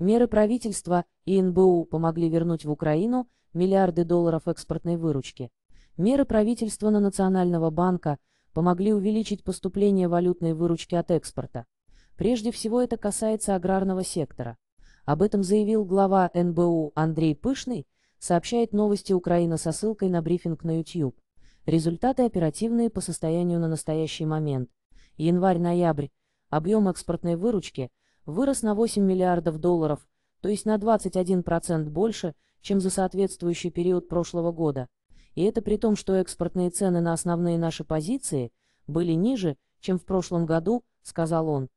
Меры правительства и НБУ помогли вернуть в Украину миллиарды долларов экспортной выручки. Меры правительства на Национального банка помогли увеличить поступление валютной выручки от экспорта. Прежде всего это касается аграрного сектора. Об этом заявил глава НБУ Андрей Пышный, сообщает новости Украина со ссылкой на брифинг на YouTube. Результаты оперативные по состоянию на настоящий момент. Январь-ноябрь. Объем экспортной выручки вырос на 8 миллиардов долларов, то есть на 21% больше, чем за соответствующий период прошлого года. И это при том, что экспортные цены на основные наши позиции были ниже, чем в прошлом году, сказал он.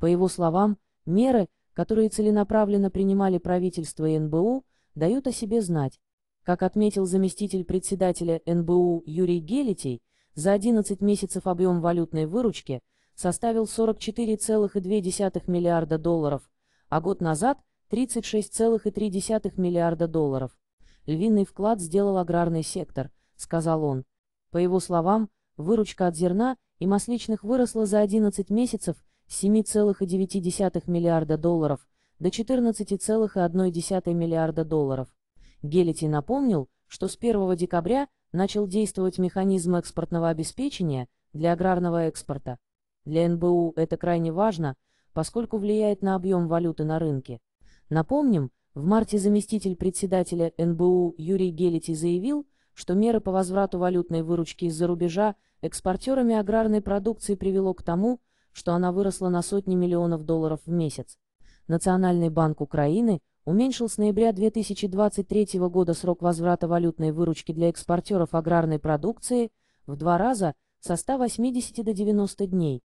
По его словам, меры, которые целенаправленно принимали правительство и НБУ, дают о себе знать. Как отметил заместитель председателя НБУ Юрий Гелитей, за 11 месяцев объем валютной выручки – составил 44,2 миллиарда долларов, а год назад – 36,3 миллиарда долларов. «Львиный вклад сделал аграрный сектор», – сказал он. По его словам, выручка от зерна и масличных выросла за 11 месяцев с 7,9 миллиарда долларов до 14,1 миллиарда долларов. Гелити напомнил, что с 1 декабря начал действовать механизм экспортного обеспечения для аграрного экспорта. Для НБУ это крайне важно, поскольку влияет на объем валюты на рынке. Напомним, в марте заместитель председателя НБУ Юрий Гелити заявил, что меры по возврату валютной выручки из-за рубежа экспортерами аграрной продукции привело к тому, что она выросла на сотни миллионов долларов в месяц. Национальный банк Украины уменьшил с ноября 2023 года срок возврата валютной выручки для экспортеров аграрной продукции в два раза со 180 до 90 дней.